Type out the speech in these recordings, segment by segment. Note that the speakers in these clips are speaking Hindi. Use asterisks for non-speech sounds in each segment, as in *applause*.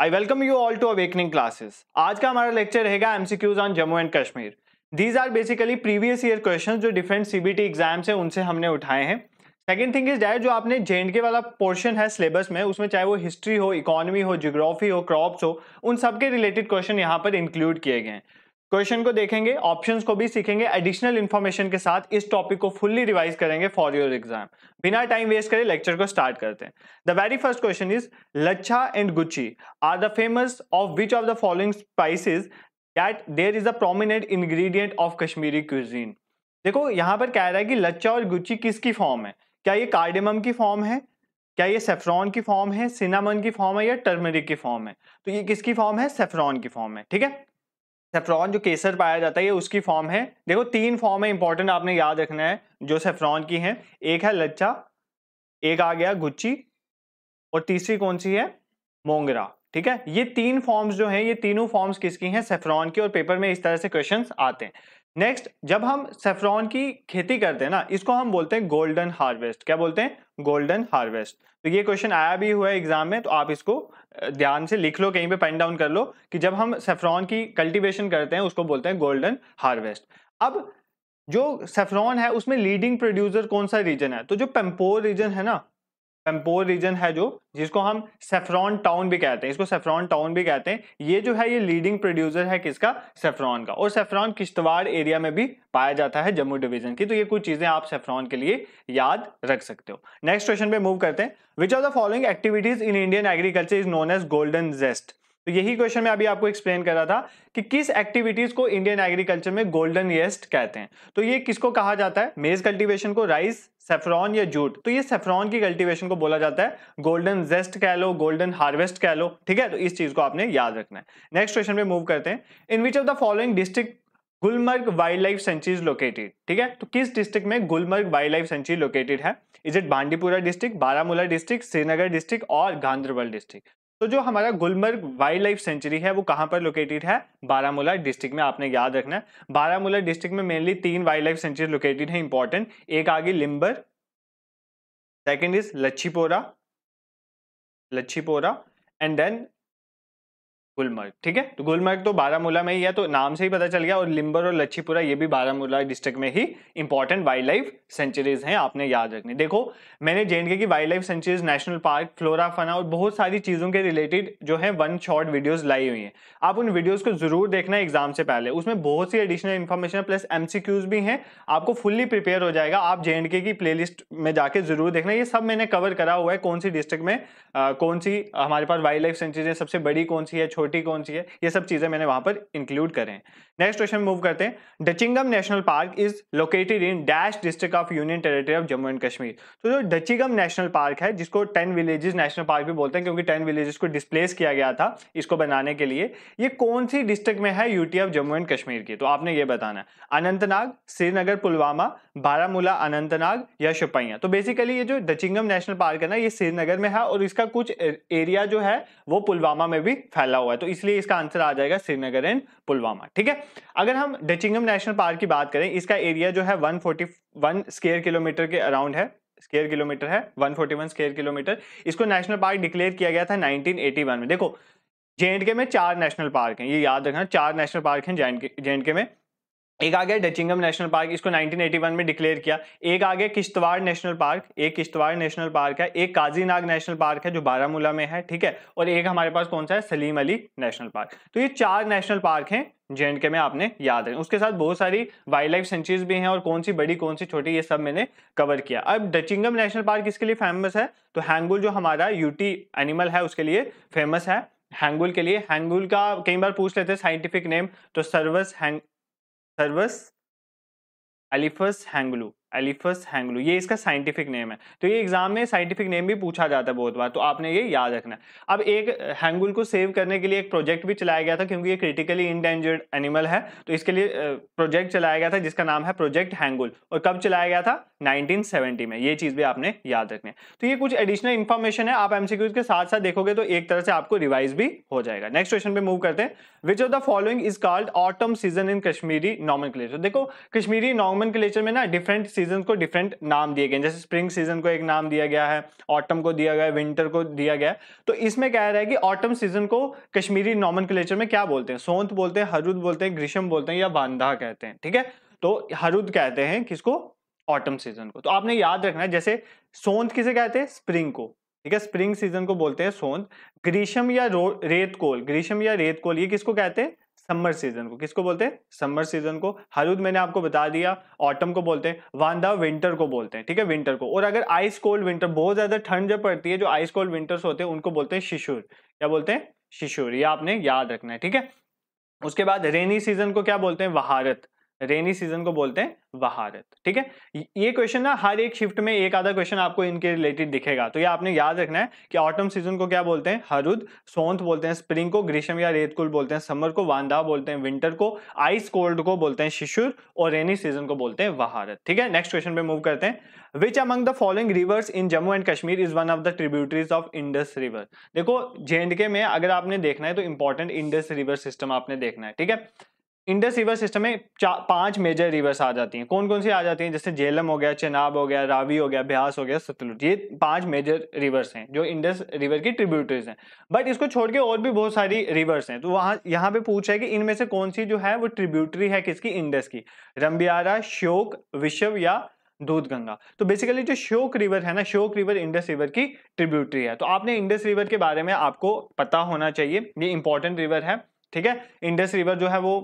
I welcome you all to awakening classes आज का हमारा लेक्चर रहेगा MCQs on Jammu and Kashmir these are basically previous year question जो डिफरेंट सीबीटी एग्जाम्स हैं उनसे हमने उठाए हैं सेकेंड थिंग इज डायर जो आपने जे के वाला पोर्शन है सिलेबस में उसमें चाहे वो हिस्ट्री हो इकोनॉमी हो जोग्राफी हो क्रॉप्स हो उन सब के रिलेटेड क्वेश्चन यहाँ पर इंक्लूड किए गए हैं क्वेश्चन को देखेंगे ऑप्शंस को भी सीखेंगे एडिशनल इन्फॉर्मेशन के साथ इस टॉपिक को फुल्ली रिवाइज करेंगे फॉर योर एग्जाम बिना टाइम वेस्ट करे लेक्चर को स्टार्ट करते हैं the very first question is lachha and guchhi are the famous of which of the following spices that there is a prominent ingredient of Kashmiri cuisine देखो यहाँ पर कह रहा है कि लच्छा और गुच्ची किसकी फॉर्म है क्या ये कार्डेमम की फॉर्म है क्या ये सेफ्रॉन की फॉर्म है सिनामन की फॉर्म है या टर्मरिक की फॉर्म है तो ये किसकी फॉर्म है सेफ्रॉन की फॉर्म है ठीक है सेफ्रॉन जो केसर पाया जाता है ये उसकी फॉर्म है देखो तीन फॉर्म है इंपॉर्टेंट आपने याद रखना है जो सेफ्रॉन की है एक है लच्छा एक आ गया गुच्ची और तीसरी कौन सी है मोंगरा ठीक है ये तीन फॉर्म्स जो हैं ये तीनों फॉर्म्स किसकी हैं सेफ्रॉन की और पेपर में इस तरह से क्वेश्चंस आते हैं नेक्स्ट जब हम सेफ्रॉन की खेती करते हैं ना इसको हम बोलते हैं गोल्डन हार्वेस्ट क्या बोलते हैं गोल्डन हार्वेस्ट तो ये क्वेश्चन आया भी हुआ है एग्जाम में तो आप इसको ध्यान से लिख लो कहीं पे पेन डाउन कर लो कि जब हम सेफ्रॉन की कल्टीवेशन करते हैं उसको बोलते हैं गोल्डन हार्वेस्ट अब जो सेफ्रॉन है उसमें लीडिंग प्रोड्यूसर कौन सा रीजन है तो जो पेम्पोर रीजन है ना पेम्पोर रीजन है जो जिसको हम सेफ्रॉन टाउन भी कहते हैं इसको सेफ्रॉन टाउन भी कहते हैं ये जो है ये लीडिंग प्रोड्यूसर है किसका सेफ्रॉन का और सेफ्रॉन किश्तवाड़ एरिया में भी पाया जाता है जम्मू डिवीजन की तो ये कुछ चीजें आप सेफ्रॉन के लिए याद रख सकते हो नेक्स्ट क्वेश्चन पे मूव करते हैं which are the following activities in Indian agriculture is known as golden jest तो यही क्वेश्चन मैं अभी आपको एक्सप्लेन कर रहा था कि किस एक्टिविटीज को इंडियन एग्रीकल्चर में गोल्डन येस्ट कहते हैं तो ये किसको कहा जाता है मेज कल्टीवेशन को राइस सेफ्रॉन या जूट तो ये सेफ्रॉन की कल्टीवेशन को बोला जाता है गोल्डन जेस्ट कह लो गोल्डन हार्वेस्ट कह लो ठीक है तो इस चीज को आपने याद रखना है नेक्स्ट क्वेश्चन पे मूव करते हैं in which of the following district Gulmarg wild life sanctuary located ठीक है तो किस डिस्ट्रिक्ट में Gulmarg wild life sanctuary located है is it Bandipora district Baramulla district Srinagar district और गांधरबल डिस्ट्रिक्ट तो जो हमारा गुलमर्ग वाइल्ड लाइफ सेंचुरी है वो कहाँ पर लोकेटेड है बारामूला डिस्ट्रिक्ट में आपने याद रखना है बारामूला डिस्ट्रिक्ट में मेनली तीन वाइल्ड लाइफ सेंचुरी लोकेटेड है इंपॉर्टेंट एक आगे Limber second is Lachipora Lachipora and then Gulmarg ठीक है तो गुलमर्ग तो बारामूला में ही है तो नाम से ही पता चल गया और लिम्बर और लच्छीपुरा ये भी बारामूला डिस्ट्रिक्ट में ही इंपॉर्टेंट वाइल्ड लाइफ सेंचुरीज हैं आपने याद रखनी देखो मैंने जे की wild life sanctuaries national park flora fauna और बहुत सारी चीज़ों के रिलेटेड जो है वन शॉर्ट वीडियोज लाई हुई हैं आप उन वीडियोज़ को जरूर देखना एग्जाम से पहले उसमें बहुत सी एडिशनल इन्फॉर्मेशन प्लस एम भी हैं आपको फुल्ली प्रिपेयर हो जाएगा आप जे की प्ले में जाके जरूर देखना ये सब मैंने कवर करा हुआ है कौन सी डिस्ट्रिक्ट में कौन सी हमारे पास वाइल्ड लाइफ सेंचुरी सबसे बड़ी कौन सी है छोटी कौन सी है ये सब चीज़ें मैंने वहाँ पर इंक्लूड करें नेक्स्ट क्वेश्चन मूव करते हैं Dachigam national park is located in dash district of union territory of Jammu and Kashmir तो जो डचिंगम नेशनल पार्क है जिसको टेन विलेजेस नेशनल पार्क भी बोलते हैं क्योंकि टेन विलेजेस को डिस्प्लेस किया गया था इसको बनाने के लिए ये कौन सी डिस्ट्रिक्ट में है UT of Jammu and Kashmir की तो आपने ये बताना है अनंतनाग श्रीनगर पुलवामा बारामूला अनंतनाग या शुपैया तो बेसिकली ये जो डचिंगम नेशनल पार्क है ना ये श्रीनगर में है और इसका कुछ एरिया जो है वो पुलवामा में भी फैला हुआ है हुआ है तो इसलिए इसका आंसर आ जाएगा श्रीनगर एंड पुलवामा ठीक है अगर हम डचिंगम नेशनल पार्क की बात करें इसका एरिया जो है 141 स्केयर किलोमीटर के अराउंड है स्केयर किलोमीटर है 141 स्केयर किलोमीटर इसको नेशनल पार्क डिक्लेयर किया गया था 1981 में देखो जे में चार नेशनल पार्क हैं ये याद रखना चार नेशनल पार्क हैं जे में एक आ गया डचिंगम नेशनल पार्क इसको 1981 में डिक्लेयर किया एक आ गया किश्तवाड़ नेशनल पार्क एक किश्तवाड़ नेशनल पार्क है एक काजीनाग नेशनल पार्क है जो बारामूला में है ठीक है और एक हमारे पास कौन सा है सलीम अली नेशनल पार्क तो ये चार नेशनल पार्क हैं जे के में आपने याद है उसके साथ बहुत सारी वाइल्ड लाइफ सेंचुरीज भी हैं और कौन सी बड़ी कौन सी छोटी ये सब मैंने कवर किया अब डचिंगम नेशनल पार्क इसके लिए फेमस है तो हैंगुल जो हमारा यूटी एनिमल है उसके लिए फेमस है हैंगुल के लिए हैंगुल का कई बार पूछ लेते हैं साइंटिफिक नेम तो सर्वस हैंग Service Alifus Hanglu. Elaphus hanglu ये इसका साइंटिफिक नेम है तो ये एग्जाम में साइंटिफिक नेम भी पूछा जाता है बहुत बार तो आपने ये याद रखना है अब एक हैंगुल को सेव करने के लिए एक प्रोजेक्ट भी चलाया गया था क्योंकि ये क्रिटिकली इंडेंजर्ड एनिमल है तो इसके लिए प्रोजेक्ट चलाया गया था जिसका नाम है प्रोजेक्ट हैंगुल और कब चलाया गया था 1970 में ये चीज़ भी आपने याद रखनी है तो ये कुछ एडिशनल इन्फॉर्मेशन है आप एमसीक्यूज के साथ साथ देखोगे तो एक तरह से आपको रिवाइज भी हो जाएगा नेक्स्ट क्वेश्चन पे मूव करते हैं which of the following is called autumn season in Kashmiri नॉमन देखो कश्मीरी नॉमन में ना डिफरेंट सीजन को डिफरेंट नाम दिए गए जैसे स्प्रिंग सीजन को एक नाम दिया गया है ऑटम को दिया गया है विंटर को दिया गया है तो इसमें कह रहा है कि ऑटम सीजन को कश्मीरी नॉमन में क्या बोलते हैं सोंत बोलते हैं हरुद बोलते हैं ग्रीष्म बोलते हैं या बांधा कहते हैं ठीक है तो हरुद कहते हैं किसको ऑटम सीजन को तो आपने याद रखना है जैसे सोंत किसे कहते हैं स्प्रिंग को ठीक है स्प्रिंग सीजन को बोलते हैं सोंत ग्रीष्म या रेत कोल ग्रीष्म या रेत कोल ये किसको कहते हैं समर सीजन को किसको बोलते हैं समर सीजन को हरूद मैंने आपको बता दिया ऑटम को बोलते हैं वांदा विंटर को बोलते हैं ठीक है विंटर को और अगर आइस कोल्ड विंटर बहुत ज्यादा ठंड जब पड़ती है जो आइस कोल्ड विंटर्स होते हैं उनको बोलते हैं शिशुर क्या बोलते हैं शिशुर ये आपने याद रखना है ठीक है उसके बाद रेनी सीजन को क्या बोलते हैं वहारत रेनी सीजन को बोलते हैं वहारत ठीक है ये क्वेश्चन ना हर एक शिफ्ट में एक आधा क्वेश्चन आपको इनके रिलेटेड दिखेगा तो ये आपने याद रखना है कि ऑटम सीजन को क्या बोलते हैं हरुद सोंत बोलते हैं स्प्रिंग को ग्रीष्म या रेतकुल बोलते हैं समर को वांधा बोलते हैं विंटर को आइस कोल्ड को बोलते हैं शिशुर और रेनी सीजन को बोलते हैं वहारत ठीक है नेक्स्ट क्वेश्चन पे मूव करते हैं which among the following rivers in Jammu and Kashmir is one of the tributaries of Indus river देखो जे में अगर आपने देखना है तो इंपॉर्टेंट इंडस रिवर सिस्टम आपने देखना है ठीक है इंडस रिवर सिस्टम में पांच मेजर रिवर्स आ जाती हैं कौन कौन सी आ जाती हैं जैसे झेलम हो गया चेनाब हो गया रावी हो गया ब्यास हो गया सतलुज ये पांच मेजर रिवर्स हैं जो इंडस रिवर की ट्रिब्यूटरीज हैं बट इसको छोड़ के और भी बहुत सारी रिवर्स हैं तो वहाँ यहाँ पे पूछा है कि इनमें से कौन सी जो है वो ट्रिब्यूटरी है किसकी इंडस की रंबियारा श्योक विश्व या दूध गंगा तो बेसिकली जो श्योक रिवर है ना श्योक रिवर इंडस रिवर की ट्रिब्यूटरी है तो आपने इंडस रिवर के बारे में आपको पता होना चाहिए ये इंपॉर्टेंट रिवर है ठीक है इंडस रिवर जो है वो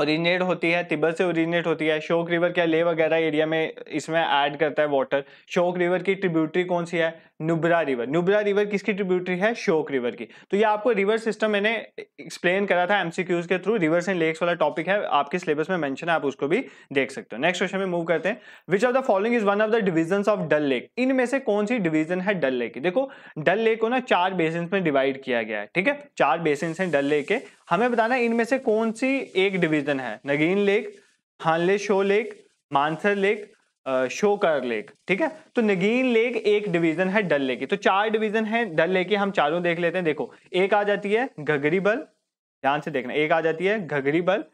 ओरिजिनेट होती है तिब्बत से ओरिजिनेट होती है शोक रिवर क्या ले वगैरह एरिया में इसमें ऐड करता है वाटर शोक रिवर की ट्रिब्यूटरी कौन सी है नुब्रा रिवर नुब्रा रिवर किसकी ट्रिब्यूटरी है शोक रिवर की तो ये आपको रिवर सिस्टम मैंने एक्सप्लेन करा था एमसीक्यूज के थ्रू रिवर्स एंड लेक्स वाला टॉपिक है आपके सिलेबस में मैंशन है आप उसको भी देख सकते हो नेक्स्ट क्वेश्चन में मूव करते हैं which of the following is one of the division of Dal lake इनमें से कौन सी डिविजन है डल लेक की देखो डल लेक को ना चार बेसिन में डिवाइड किया गया है ठीक है चार बेसिन है डल लेक के हमें बताना है इनमें से कौन सी एक डिवीजन है नगीन लेक हानले शो लेक मानसर लेक शोकर लेक ठीक है तो नगीन लेक एक डिवीजन है डल लेक की तो चार डिवीजन है डल लेक की हम चारों देख लेते हैं देखो एक आ जाती है घगरी बल ध्यान से देखना एक आ जाती है घगरी बल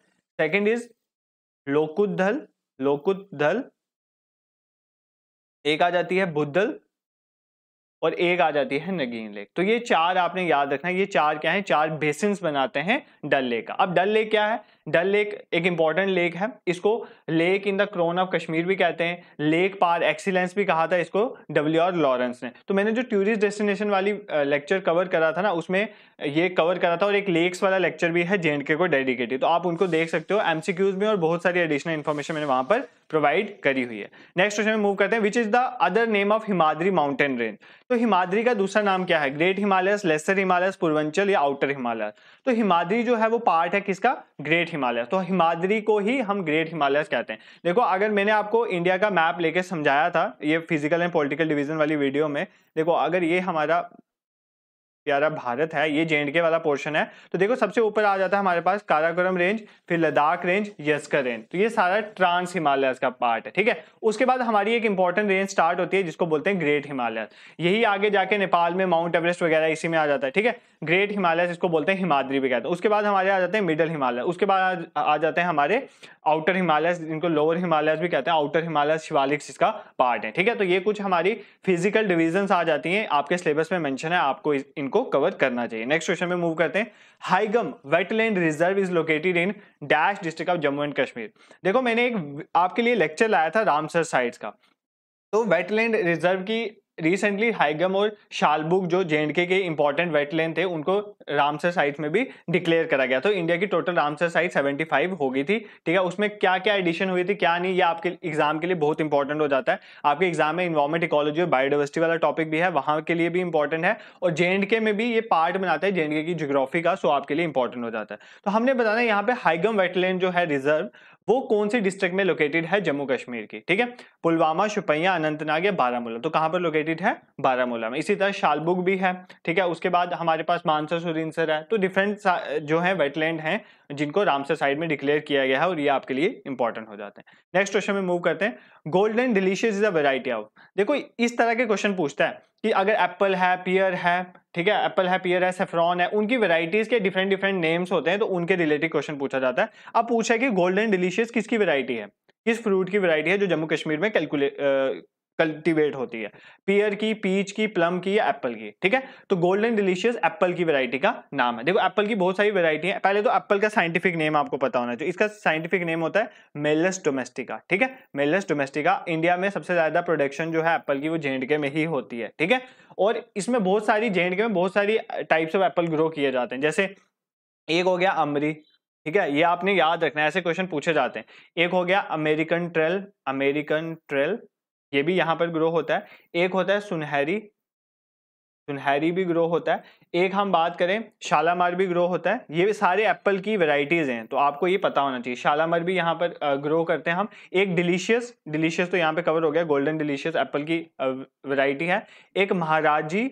सेकेंड इज लोकुदल लोकुदल धल एक आ जाती है बुद्धल और एक आ जाती है नगीन लेक तो ये चार आपने याद रखना ये चार क्या है चार बेसिन बनाते हैं डल लेक का अब डल लेक क्या है डल लेक एक इंपॉर्टेंट लेक है इसको lake in the crown of Kashmir भी कहते हैं लेक पार एक्सीलेंस भी कहा था इसको डब्ल्यू आर लॉरेंस ने तो मैंने जो टूरिस्ट डेस्टिनेशन वाली लेक्चर कवर करा था ना उसमें ये कवर करा था और एक लेक्स वाला लेक्चर भी है जे को डेडिकेटेड तो आप उनको देख सकते हो एमसीक्यूज में और बहुत सारी एडिशनल इन्फॉर्मेशन मैंने वहां पर प्रोवाइड करी हुई है नेक्स्ट क्वेश्चन में मूव करते हैं which is the other name of Himadri mountain range तो हिमाद्री का दूसरा नाम क्या है ग्रेट हिमालयस लेसर हिमालयस पूर्वंचल या आउटर हिमालयस तो हिमाद्री जो है वो पार्ट है किसका ग्रेट हिमालयस तो हिमाद्री को ही हम ग्रेट हिमालयस कहते हैं देखो अगर मैंने आपको इंडिया का मैप लेके समझाया था ये फिजिकल एंड पॉलिटिकल डिवीजन वाली वीडियो में देखो अगर ये हमारा प्यारा भारत है ये जे के वाला पोर्शन है तो देखो सबसे ऊपर आ जाता है हमारे पास काराकोरम रेंज फिर लद्दाख रेंज यस्कर रेंज तो ये सारा ट्रांस हिमालय का पार्ट है ठीक है उसके बाद हमारी एक इंपॉर्टेंट रेंज स्टार्ट होती है जिसको बोलते हैं ग्रेट हिमालय यही आगे जाके नेपाल में माउंट एवरेस्ट वगैरह इसी में आ जाता है ठीक है ग्रेट हिमालय इसको बोलते हैं हिमाद्री भी कहते हैं उसके बाद हमारे आ जाते हैं मिडल हिमालय उसके बाद आ जाते हैं हमारे आउटर हिमालय जिनको लोअर हिमालय भी कहते हैं आउटर हिमालय शिवालिक्स इसका पार्ट है ठीक है तो ये कुछ हमारी फिजिकल डिविजन आ जाती हैं आपके सिलेबस में मैंशन है आपको इनको कवर करना चाहिए नेक्स्ट क्वेश्चन में मूव करते हैं Haigam wetland reserve is located in dash district of Jammu and Kashmir देखो मैंने एक आपके लिए लेक्चर लाया था रामसर साइट्स का तो वेटलैंड रिजर्व की रिसेंटली हाइगम और शालबुक जो जे के इंपॉर्टेंट वेटलैंड थे उनको रामसर साइट्स में भी डिक्लेयर करा गया तो इंडिया की टोटल रामसर साइट 75 हो गई थी ठीक है उसमें क्या क्या एडिशन हुई थी क्या नहीं ये आपके एग्जाम के लिए बहुत इंपॉर्टेंट हो जाता है आपके एग्जाम में इन्वायरमेंट इकोलॉजी और बायोडाइवर्सिटी वाला टॉपिक भी है वहाँ के लिए भी इंपॉर्टेंट है और जे के में भी ये पार्ट बनाता है जे की जोग्राफी का सो आपके लिए इंपॉर्टेंट हो जाता है तो हमने बताया यहाँ पे हाइगम वेटलैंड जो है रिजर्व वो कौन से डिस्ट्रिक्ट में लोकेटेड है जम्मू कश्मीर की ठीक है पुलवामा शुपैया अनंतनाग या बारामूला तो कहाँ पर लोकेटेड है बारामूला में इसी तरह शालबुग भी है ठीक है उसके बाद हमारे पास मानसर सुरिनसर है तो डिफरेंट जो है वेटलैंड हैं जिनको रामसर साइड में डिक्लेयर किया गया है और ये आपके लिए इंपॉर्टेंट हो जाते हैं नेक्स्ट क्वेश्चन में मूव करते हैं golden delicious is a variety of देखो इस तरह के क्वेश्चन पूछता है कि अगर एप्पल है पियर है ठीक है एप्पल है पियर है सेफ्रॉन है उनकी वैरायटीज के डिफरेंट डिफरेंट नेम्स होते हैं तो उनके रिलेटेड क्वेश्चन पूछा जाता है अब पूछा कि गोल्डन डिलीशियस किसकी वैरायटी है किस फ्रूट की वैरायटी है जो जम्मू कश्मीर में कैलकुलेट कल्टीवेट होती है पियर की पीच की प्लम की या एप्पल की ठीक है तो गोल्डन डिलीशियस एप्पल की वैरायटी का नाम है देखो एप्पल की बहुत सारी वैरायटी है पहले तो एप्पल का साइंटिफिक नेम आपको पता होना चाहिए इसका साइंटिफिक नेम होता है मेलस डोमेस्टिका ठीक है मेलस डोमेस्टिका इंडिया में सबसे ज्यादा प्रोडक्शन जो है एप्पल की वो जे में ही होती है ठीक है और इसमें बहुत सारी जे में बहुत सारी टाइप्स ऑफ एप्पल ग्रो किए जाते हैं जैसे एक हो गया अमरी ठीक है ये आपने याद रखना है ऐसे क्वेश्चन पूछे जाते हैं एक हो गया अमेरिकन ट्रेल अमेरिकन ट्रेल ये भी यहाँ पर ग्रो होता है एक होता है सुनहरी सुनहरी भी ग्रो होता है एक हम बात करें शालामार भी ग्रो होता है ये भी सारे एप्पल की वेराइटीज़ हैं तो आपको ये पता होना चाहिए शालामार भी यहाँ पर ग्रो करते हैं हम एक डिलीशियस डिलीशियस तो यहाँ पे कवर हो गया गोल्डन डिलीशियस एप्पल की वैरायटी है एक महाराजी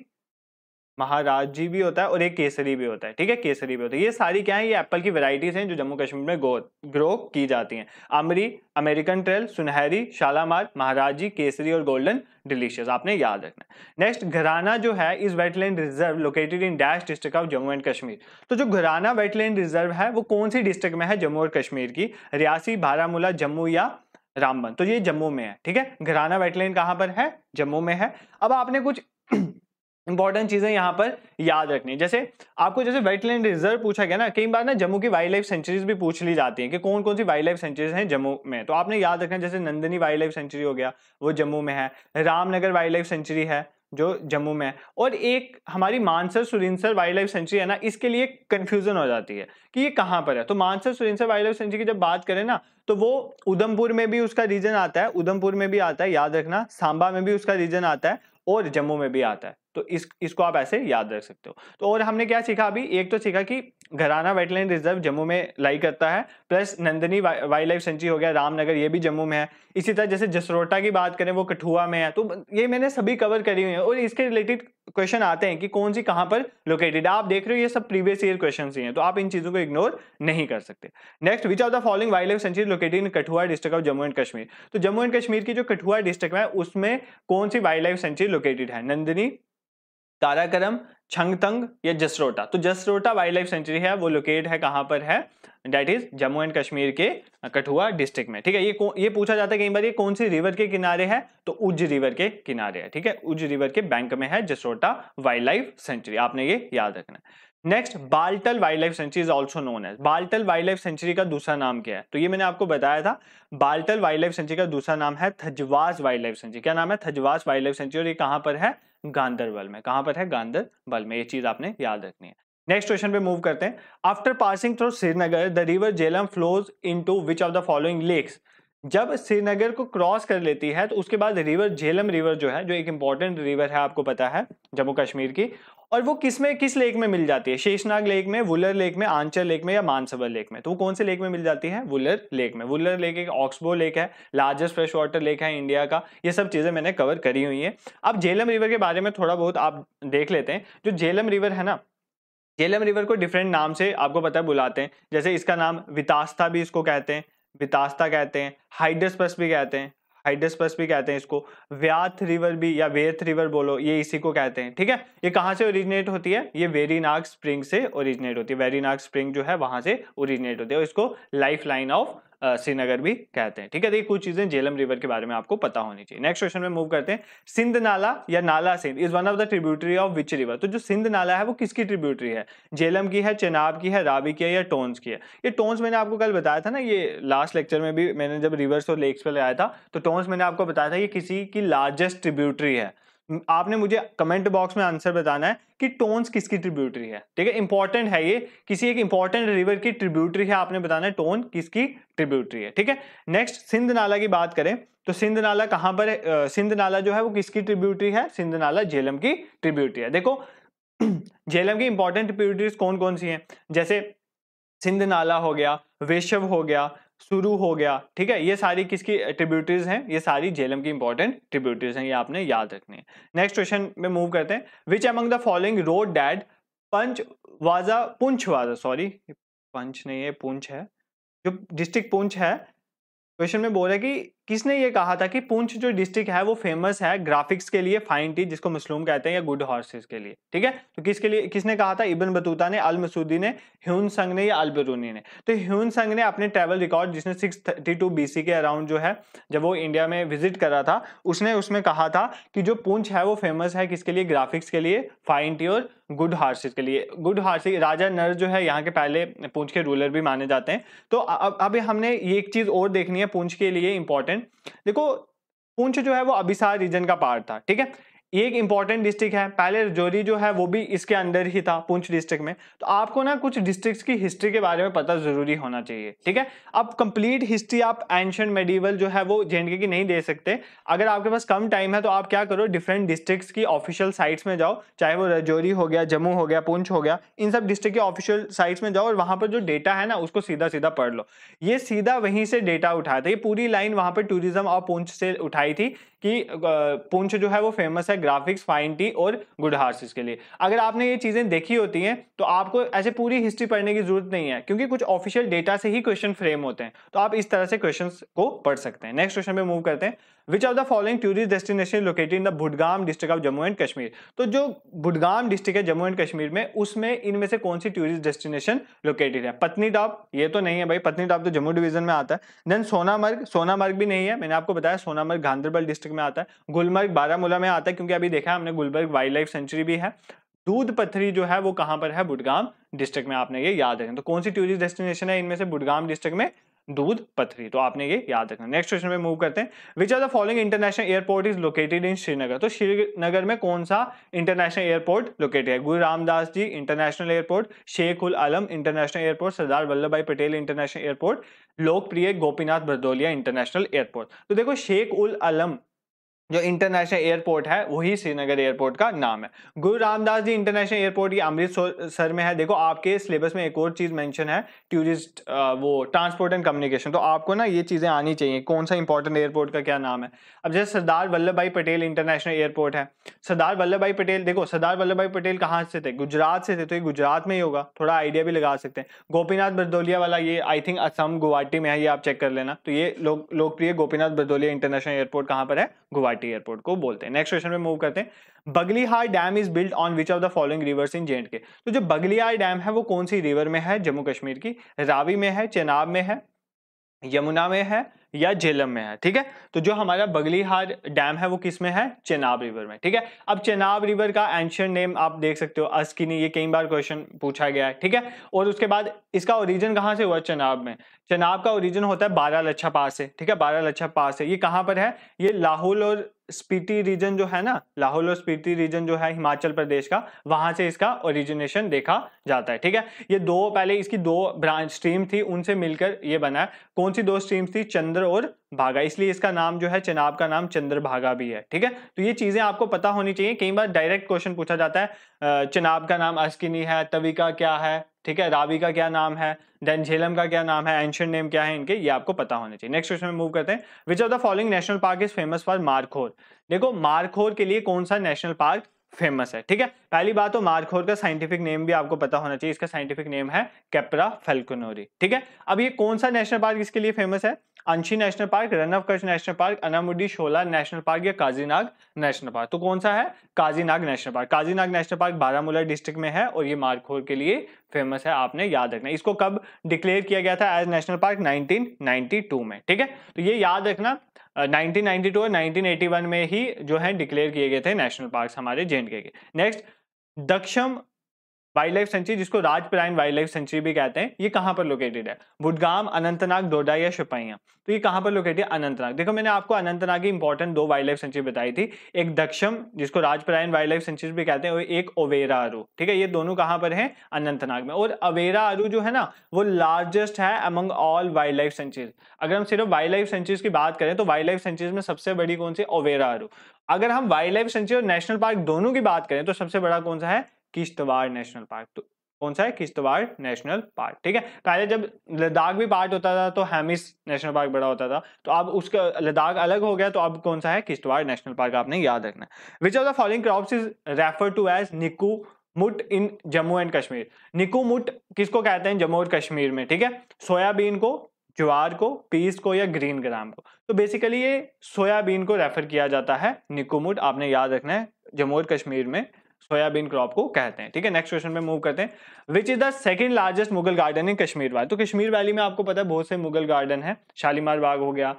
महाराज जी भी होता है और एक केसरी भी होता है ठीक है केसरी भी होता है ये सारी क्या है ये एप्पल की वैरायटीज हैं जो जम्मू कश्मीर में गो ग्रो की जाती हैं अमरी अमेरिकन ट्रेल सुनहरी शालामार महाराज जी केसरी और गोल्डन डिलीशियस आपने याद रखना नेक्स्ट घराना जो है इस wetland reserve located in dash district of Jammu and Kashmir तो जो घराना वेटलैंड रिजर्व है वो कौन सी डिस्ट्रिक्ट में है जम्मू और कश्मीर की रियासी बारामूला जम्मू या रामबन तो ये जम्मू में है ठीक है घराना वेटलैंड कहाँ पर है जम्मू में है अब आपने कुछ इंपॉर्टेंट चीजें यहाँ पर याद रखनी जैसे आपको जैसे वेटलैंड रिजर्व पूछा गया ना कई बार ना जम्मू की वाइल्ड लाइफ सेंचुरीज भी पूछ ली जाती हैं कि कौन कौन सी वाइल्ड लाइफ सेंचुरीज हैं जम्मू में तो आपने याद रखना जैसे नंदनी वाइल्ड लाइफ सेंचुरी हो गया वो जम्मू में है रामनगर वाइल्ड लाइफ सेंचुरी है जो जम्मू में है और एक हमारी Mansar Surinsar wild life sanctuary है ना इसके लिए कंफ्यूजन हो जाती है कि ये कहाँ पर है तो Mansar Surinsar wild life sanctuary की जब बात करें ना तो वो उधमपुर में भी उसका रीजन आता है उधमपुर में भी आता है याद रखना सांबा में भी उसका रीजन आता है और जम्मू में भी आता है तो इस इसको आप ऐसे याद रख सकते हो तो और हमने क्या सीखा अभी एक तो सीखा कि घराना वेटलैंड रिजर्व जम्मू में लाई करता है प्लस नंदनी वा, वाइल्ड लाइफ सेंचुरी हो गया रामनगर ये भी जम्मू में है इसी तरह जैसे जसरोटा की बात करें वो कठुआ में है तो ये मैंने सभी कवर करी हुई है और इसके रिलेटेड क्वेश्चन आते हैं कि कौन सी कहाँ पर लोकेटेड आप देख रहे हो ये सब प्रीवियस ईयर क्वेश्चन ही हैं तो आप इन चीज़ों को इग्नोर नहीं कर सकते next which are the following wild life sanctuary located in Kathua district of Jammu and Kashmir तो जम्मू एंड कश्मीर की जो कठुआ डिस्ट्रिक्ट है उसमें कौन सी वाइल्ड लाइफ सेंचुरी लोकेटेड है नंदनी ताराकरम छंगतंग या जसरोटा तो जसरोटा वाइल्ड लाइफ सेंचुरी है वो लोकेट है कहाँ पर है that is Jammu and Kashmir के कठुआ डिस्ट्रिक्ट में ठीक है ये ये पूछा जाता है कई बार ये कौन सी रिवर के किनारे है तो उज रिवर के किनारे है ठीक है उज रिवर के बैंक में है जसरोटा वाइल्ड लाइफ सेंचुरी आपने ये याद रखना है next Baltal wild life sanctuary is also known है बाल्टल वाइल्ड लाइफ सेंचुरी का दूसरा नाम क्या है तो ये मैंने आपको बताया था बाल्टल वाइल्ड लाइफ सेंचुरी का दूसरा नाम है थजवास वाइल्ड लाइफ सेंचुरी क्या नाम है थजवास वाइल्ड लाइफ सेंचुरी और ये कहाँ पर है गांधरबल में कहां पर है गांधरबल में ये चीज आपने याद रखनी है नेक्स्ट क्वेश्चन पे मूव करते हैं after passing through Srinagar the river Jhelum flows into which of the following lakes जब श्रीनगर को क्रॉस कर लेती है तो उसके बाद रिवर झेलम रिवर जो है जो एक इंपॉर्टेंट रिवर है आपको पता है जम्मू कश्मीर की और वो किस में किस लेक में मिल जाती है शेषनाग लेक में वुलर लेक में आंचल लेक में या मानसवर लेक में तो वो कौन से लेक में मिल जाती है वुलर लेक में वुलर लेक एक ऑक्सबो लेक है लार्जेस्ट फ्रेश वाटर लेक है इंडिया का ये सब चीज़ें मैंने कवर करी हुई हैं अब झेलम रिवर के बारे में थोड़ा बहुत आप देख लेते हैं जो झेलम रिवर है ना झेलम रिवर को डिफरेंट नाम से आपको पता है बुलाते हैं जैसे इसका नाम वितास्ता भी इसको कहते हैं वितास्ता कहते हैं हाइड्रस्पस भी कहते हैं हाइडसपस भी कहते हैं इसको व्याथ रिवर भी या वेथ रिवर बोलो ये इसी को कहते हैं ठीक है ये कहाँ से ओरिजिनेट होती है ये वेरीनाग स्प्रिंग से ओरिजिनेट होती है वेरीनाग स्प्रिंग जो है वहां से ओरिजिनेट होती है और इसको लाइफ लाइन ऑफ श्रीनगर भी कहते हैं ठीक है देखिए तो कुछ चीजें झेलम रिवर के बारे में आपको पता होनी चाहिए नेक्स्ट क्वेश्चन में मूव करते हैं सिंध नाला या नाला Sindh is one of the tributary of which river तो जो सिंध नाला है वो किसकी ट्रिब्यूटरी है झेलम की है चेनाब की है रावी की है या टोन्स की है ये टोन्स मैंने आपको कल बताया था ना ये लास्ट लेक्चर में भी मैंने जब रिवर्स और लेक्स पर लगाया था तो टोन्स मैंने आपको बताया था ये किसी की लार्जेस्ट ट्रिब्यूटरी है आपने मुझे कमेंट बॉक्स में आंसर बताना है कि टोन्स किसकी ट्रिब्यूटरी है ठीक है इंपॉर्टेंट है ये किसी एक इंपॉर्टेंट रिवर की ट्रिब्यूटरी है आपने बताना है टोन किसकी ट्रिब्यूटरी है ठीक है नेक्स्ट सिंध नाला की बात करें तो सिंध नाला कहां पर है सिंध नाला जो है वो किसकी ट्रिब्यूटरी है सिंध नाला झेलम की ट्रिब्यूटरी है देखो *clears throat* झेलम की इंपॉर्टेंट ट्रिब्यूटरीज कौन कौन सी हैं जैसे सिंध नाला हो गया वेशव हो गया शुरू हो गया ठीक है ये सारी किसकी ट्रिब्यूटरीज हैं ये सारी जेलम की इंपॉर्टेंट ट्रिब्यूटरीज हैं ये आपने याद रखनी है नेक्स्ट क्वेश्चन में मूव करते हैं which among the following road डैड पंच वाजा पुंछ वाजा सॉरी पंच नहीं है पुंछ है जो डिस्ट्रिक्ट पुंछ है क्वेश्चन में बोल रहे कि किसने ये कहा था कि पूंछ जो डिस्ट्रिक्ट है वो फेमस है ग्राफिक्स के लिए फाइन टी जिसको मसलूम कहते हैं या गुड हॉर्सेस के लिए ठीक है तो किसके लिए किसने कहा था इबन बतूता ने अल मसूदी ने ह्यून संग ने या अल बरूनी ने तो ह्यून संग ने अपने ट्रैवल रिकॉर्ड जिसने सिक्स थर्टी टू बी के अराउंड जो है जब वो इंडिया में विजिट कर रहा था उसने उसमें कहा था कि जो पूंछ है वो फेमस है किसके लिए ग्राफिक्स के लिए फाइन टी और गुड हार्सिस के लिए गुड हार्सिस राजा नर जो है यहाँ के पहले पूंछ के रूलर भी माने जाते हैं तो अब अभी हमने ये एक चीज़ और देखनी है पूंछ के लिए इंपॉर्टेंट देखो पुंछ जो है वो अभिसार रीजन का पार्ट था ठीक है एक इंपॉर्टेंट डिस्ट्रिक्ट है पहले रजौरी जो है वो भी इसके अंदर ही था पुंछ डिस्ट्रिक्ट में तो आपको ना कुछ डिस्ट्रिक्ट्स की हिस्ट्री के बारे में पता जरूरी होना चाहिए ठीक है अब कंप्लीट हिस्ट्री आप एंशंट मेडिवल जो है वो जे की नहीं दे सकते अगर आपके पास कम टाइम है तो आप क्या करो डिफरेंट डिस्ट्रिक्ट की ऑफिशियल साइट्स में जाओ चाहे वो रजौरी हो गया जम्मू हो गया पुंछ हो गया इन सब डिस्ट्रिक्ट के ऑफिशियल साइट्स में जाओ और वहां पर जो डेटा है ना उसको सीधा सीधा पढ़ लो ये सीधा वहीं से डेटा उठाया था ये पूरी लाइन वहां पर टूरिज्म और पुंछ से उठाई थी कि पुंछ जो है वो फेमस है ग्राफिक्स फाइन टी और गुड हार्सिस के लिए अगर आपने ये चीज़ें देखी होती हैं तो आपको ऐसे पूरी हिस्ट्री पढ़ने की जरूरत नहीं है क्योंकि कुछ ऑफिशियल डेटा से ही क्वेश्चन फ्रेम होते हैं तो आप इस तरह से क्वेश्चन को पढ़ सकते हैं नेक्स्ट क्वेश्चन में मूव करते हैं which of the following tourist destination located in the Budgam district of Jammu and Kashmir तो जो भुडगाम डिस्ट्रिक्ट है जम्मू एंड कश्मीर में उसमें इनमें से कौन सी टूरिस्ट डेस्टिनेशन लोकेटेड है पत्नी टॉप ये तो नहीं है भाई पत्नी टॉप तो जम्मू डिवीजन में आता है देन सोनामर्ग सोनामर्ग भी नहीं है मैंने आपको बताया सोनामर्ग गांधरबल डिस्ट्रिक्ट डिस्ट्रिक्ट में आता है गुलमर्ग बारामूला में आता है क्योंकि अभी देखा है हमने गुलमर्ग वाइल्ड लाइफ सेंचुरी भी है दूध पथरी जो है वो कहाँ पर है बुडगाम डिस्ट्रिक्ट में आपने ये याद रखना तो कौन सी टूरिस्ट डेस्टिनेशन है इनमें से बुडगाम डिस्ट्रिक्ट में दूध पथरी तो आपने ये याद रखना नेक्स्ट क्वेश्चन में मूव करते हैं which are the following international airport is located in Srinagar तो श्रीनगर में कौन सा इंटरनेशनल एयरपोर्ट लोकेटेड है Guru Ramdas ji international airport Sheikh ul Alam international airport Sardar Vallabh Bhai Patel international airport लोकप्रिय गोपीनाथ बरदौलिया इंटरनेशनल एयरपोर्ट तो देखो शेख उल आलम जो इंटरनेशनल एयरपोर्ट है वही श्रीनगर एयरपोर्ट का नाम है गुरु रामदास जी इंटरनेशनल एयरपोर्ट ये अमृतसर में है देखो आपके सिलेबस में एक और चीज़ मेंशन है टूरिस्ट वो ट्रांसपोर्ट एंड कम्युनिकेशन तो आपको ना ये चीज़ें आनी चाहिए कौन सा इंपॉर्टेंट एयरपोर्ट का क्या नाम है अब जैसे सरदार वल्लभ भाई पटेल इंटरनेशनल एयरपोर्ट है सरदार वल्लभ भाई पटेल देखो सरदार वल्लभ भाई पटेल कहाँ से थे गुजरात से थे तो ये गुजरात में ही होगा थोड़ा आइडिया भी लगा सकते हैं गोपीनाथ बरदोलिया वाला ये आई थिंक असम गुवाहाटी में है ये आप चेक कर लेना तो ये लोकप्रिय गोपीनाथ बरदोलिया इंटरनेशनल एयरपोर्ट कहाँ पर है गुवाहाटी गुवाहाटी एयरपोर्ट को बोलते हैं नेक्स्ट क्वेश्चन में मूव करते हैं Baglihar dam is build on which of the following rivers in J K तो जो बगलीहार डैम है वो कौन सी रिवर में है जम्मू कश्मीर की रावी में है चेनाब में है यमुना में है या झेलम में है ठीक है तो जो हमारा बगलीहार डैम है वो किस में है चेनाब रिवर में ठीक है अब चेनाब रिवर का एंशियन नेम आप देख सकते हो अस्किनी ये कई बार क्वेश्चन पूछा गया है ठीक है और उसके बाद इसका ओरिजिन कहाँ से हुआ चेनाब में चनाब का ओरिजिन होता है बारह लच्छा पास है ठीक है बारह लच्छा पास है ये कहाँ पर है ये लाहौल और स्पीति रीजन जो है ना लाहौल और स्पीति रीजन जो है हिमाचल प्रदेश का वहां से इसका ओरिजिनेशन देखा जाता है ठीक है ये दो पहले इसकी दो ब्रांच स्ट्रीम थी उनसे मिलकर ये बना है कौन सी दो स्ट्रीम्स थी चंद्र और भागा इसलिए इसका नाम जो है चनाब का नाम चंद्रभागा भी है ठीक है तो ये चीजें आपको पता होनी चाहिए कई बार डायरेक्ट क्वेश्चन पूछा जाता है चनाब का नाम अस्किनी है तवी का क्या है ठीक है रावी का क्या नाम है देन झेलम का क्या नाम है एंशियन नेम क्या है इनके ये आपको पता होना चाहिए नेक्स्ट क्वेश्चन में मूव करते हैं which of the following national park is famous for markhor देखो मारखोर के लिए कौन सा नेशनल पार्क फेमस है ठीक है पहली बात तो मारखोर का साइंटिफिक नेम भी आपको पता होना चाहिए इसका साइंटिफिक नेम है कैपरा फेल्कोनोरी ठीक है अब ये कौन सा नेशनल पार्क इसके लिए फेमस है Anshi national park Rann of Kutch national park Anamudi Shola national park या काजीनाग नेशनल पार्क तो कौन सा है Kazinag national park Kazinag national park Baramulla district में है और ये मारखोर के लिए फेमस है आपने याद रखना इसको कब डिक्लेयर किया गया था एज नेशनल पार्क 1992 में ठीक है तो ये याद रखना 1992 और 1981 में ही जो है डिक्लेयर किए गए थे नेशनल पार्क हमारे J K next Dachigam wild life sanctuary जिसको राजपरायण वाइल्ड लाइफ सेंचुरी भी कहते हैं ये कहाँ पर लोकेटेड है बुडगाम अनंतनाग डोडा या शिपाइया तो ये कहाँ पर लोकेटेड है अनंतनाग देखो मैंने आपको अनंतनाग की इंपॉर्टेंट दो वाइल्ड लाइफ सेंचुरी बताई थी एक दक्षम जिसको राजपरायण वाइल्ड लाइफ सेंचुरी भी कहते हैं और एक ओवेरा आरू ठीक है ये दोनों कहाँ पर है अनंतनाग में और अवेरा आरू जो है ना वो लार्जेस्ट है among all wild life sanctuaries अगर हम सिर्फ वाइल्ड लाइफ सेंचुरीज की बात करें तो वाइल्ड लाइफ सेंचुरीज में सबसे बड़ी कौन सी ओवेरा आरू अगर हम वाइल्ड लाइफ सेंचुरी और नेशनल पार्क दोनों की बात करें तो सबसे बड़ा कौन सा है किश्तवाड़ नेशनल पार्क तो कौन सा है किश्तवाड़ नेशनल पार्क ठीक है पहले जब लद्दाख भी पार्ट होता था तो हैमिस नेशनल पार्क बड़ा होता था तो अब उसका लद्दाख अलग हो गया तो अब कौन सा है किश्तवाड़ नेशनल पार्क आपने याद रखना है which of the following crop is refer to as निकू मुट इन जम्मू एंड कश्मीर निकू मुट किसको कहते हैं जम्मू और कश्मीर में ठीक है सोयाबीन को ज्वार को पीस को या ग्रीन ग्राम को तो बेसिकली ये सोयाबीन को रेफर किया जाता है मुट आपने याद रखना है जम्मू और कश्मीर में सोयाबीन क्रॉप को कहते हैं ठीक है नेक्स्ट क्वेश्चन पे मूव करते हैं which is the second largest Mughal garden in Kashmir valley तो कश्मीर वैली में आपको पता है बहुत से मुगल गार्डन है शालीमार बाग हो गया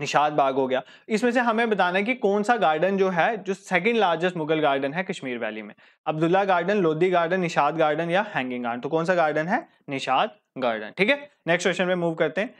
निषाद बाग हो गया इसमें से हमें बताना है कि कौन सा गार्डन जो है जो सेकंड लार्जेस्ट मुगल गार्डन है कश्मीर वैली में Abdullah garden Lodhi garden Nishat garden या हैंगिंग गार्डन तो कौन सा गार्डन है निशाद गार्डन ठीक है नेक्स्ट क्वेश्चन में मूव करते हैं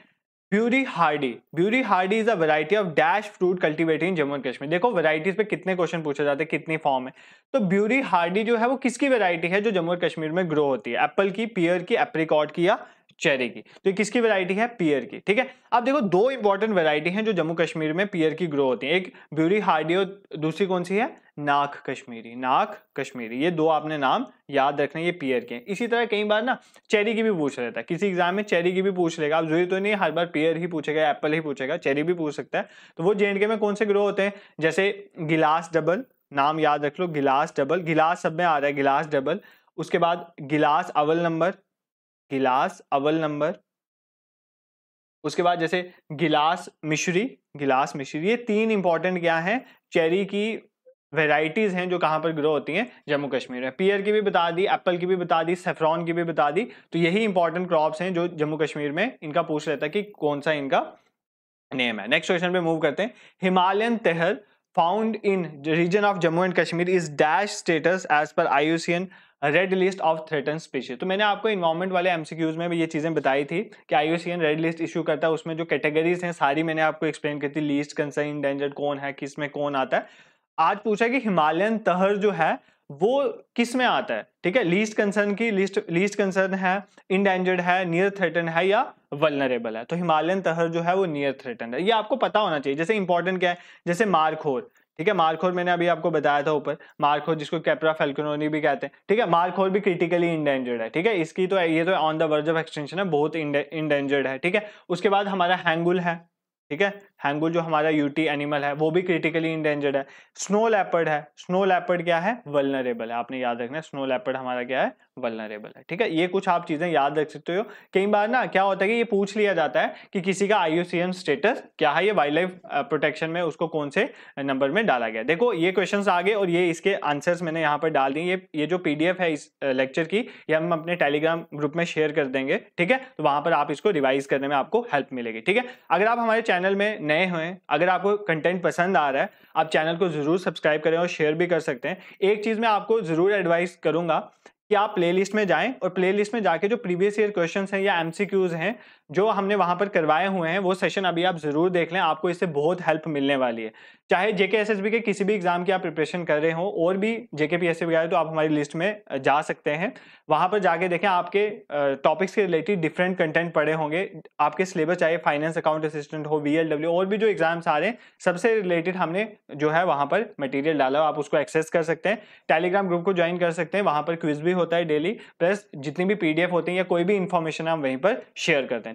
ब्यूरी हार्डी ब्यूरी हार्डी is a variety of dash fruit cultivated in Jammu Kashmir देखो वैरायटीज पे कितने क्वेश्चन पूछे जाते हैं कितनी फॉर्म है तो ब्यूरी हार्डी जो है वो किसकी वैरायटी है जो जम्मू कश्मीर में ग्रो होती है एप्पल की पियर की एप्रिकॉट की या चेरी की तो ये किसकी वैरायटी है पियर की ठीक है अब देखो दो इंपॉर्टेंट वैरायटी हैं जो जम्मू कश्मीर में पियर की ग्रो होती है एक ब्यूरी हार्डी और दूसरी कौन सी है नाक कश्मीरी नाक कश्मीरी ये दो आपने नाम याद रखना ये पियर के इसी तरह कई बार ना चेरी की भी पूछ रहता है किसी एग्जाम में चेरी की भी पूछ लेगा आप जरूरी तो नहीं हर बार पियर ही पूछेगा एप्पल ही पूछेगा चेरी भी पूछ सकता है तो वो जे में कौन से ग्रो होते हैं जैसे गिलास डबल नाम याद रख लो गिलास डबल गिलास सब में आ रहा है गिलास डबल उसके बाद गिलास अवल नंबर गिलास अव्वल नंबर उसके बाद जैसे गिलास मिश्री गिलास मिश्री ये तीन इंपॉर्टेंट क्या है चेरी की वेराइटीज हैं जो कहाँ पर ग्रो होती हैं जम्मू कश्मीर में पियर की भी बता दी एप्पल की भी बता दी सेफ्रॉन की भी बता दी तो यही इंपॉर्टेंट क्रॉप्स हैं जो जम्मू कश्मीर में इनका पूछ लेता है कि कौन सा इनका नेम है नेक्स्ट क्वेश्चन पे मूव करते हैं Himalayan tahr found in region of Jammu and Kashmir is dash status as per I red list of threaten species तो मैंने आपको इन्वायरमेंट वाले एमसीक्यूज में भी ये चीज़ें बताई थी कि आईयूसीएन रेड लिस्ट इशू करता है उसमें जो कैटेगरीज हैं सारी मैंने आपको एक्सप्लेन की थी लीस्ट कंसर्न इंडेंजर्ड कौन है किस में कौन आता है आज पूछा कि हिमालयन तहर जो है वो किस में आता है ठीक है लीस्ट कंसर्न की लिस्ट लीस्ट कंसर्न है इनडेंजर्ड है नियर थ्रेटन है या वलनरेबल है तो हिमालयन तहर जो है वो नियर थ्रेटन है ये आपको पता होना चाहिए जैसे इंपॉर्टेंट क्या है जैसे मारखोर ठीक है मारखोर मैंने अभी आपको बताया था ऊपर मारखोर जिसको कैपरा फेल्कोनोनी भी कहते हैं ठीक है मारखोर भी क्रिटिकली इंडेंजर्ड है ठीक है इसकी तो ये तो on the verge of extension है बहुत इंडेंजर्ड है ठीक है उसके बाद हमारा हैंगुल है ठीक है हैंगुल जो हमारा यूटी एनिमल है वो भी क्रिटिकली इंडेंजर्ड है स्नो लैपर्ड है स्नो लैपर्ड क्या है वलनरेबल है आपने याद रखना है स्नो लैपर्ड हमारा क्या है वलनरेबल है ठीक है ये कुछ आप चीज़ें याद रख सकते हो कई बार ना क्या होता है कि ये पूछ लिया जाता है कि किसी का आई स्टेटस क्या है ये वाइल्ड लाइफ प्रोटेक्शन में उसको कौन से नंबर में डाला गया देखो ये क्वेश्चन आगे और ये इसके आंसर्स मैंने यहाँ पर डाल दिए ये ये जो पी है इस लेक्चर की ये हम अपने टेलीग्राम ग्रुप में शेयर कर देंगे ठीक है तो वहां पर आप इसको रिवाइज करने में आपको हेल्प मिलेगी ठीक है अगर आप हमारे चैनल में नए हैं अगर आपको कंटेंट पसंद आ रहा है आप चैनल को ज़रूर सब्सक्राइब करें और शेयर भी कर सकते हैं एक चीज़ मैं आपको ज़रूर एडवाइस करूंगा कि आप प्लेलिस्ट में जाएं और प्लेलिस्ट में जाके जो प्रीवियस ईयर क्वेश्चंस हैं या एमसीक्यूज हैं जो हमने वहां पर करवाए हुए हैं वो सेशन अभी आप जरूर देख लें आपको इससे बहुत हेल्प मिलने वाली है चाहे जेके एस के किसी भी एग्जाम की आप प्रिपरेशन कर रहे हो और भी जेके पी एस तो आप हमारी लिस्ट में जा सकते हैं वहां पर जाके देखें आपके टॉपिक्स के रिलेटेड डिफरेंट कंटेंट पड़े होंगे आपके सिलेबस चाहे फाइनेंस अकाउंट असिस्टेंट हो वी और भी जो एग्जाम्स आ रहे हैं सबसे रिलेटेड हमने जो है वहां पर मटीरियल डाला आप उसको एक्सेस कर सकते हैं टेलीग्राम ग्रुप को ज्वाइन कर सकते हैं वहां पर क्विज भी होता है डेली प्लस जितनी भी पी होती है या कोई भी इंफॉर्मेशन हम वहीं पर शेयर करते हैं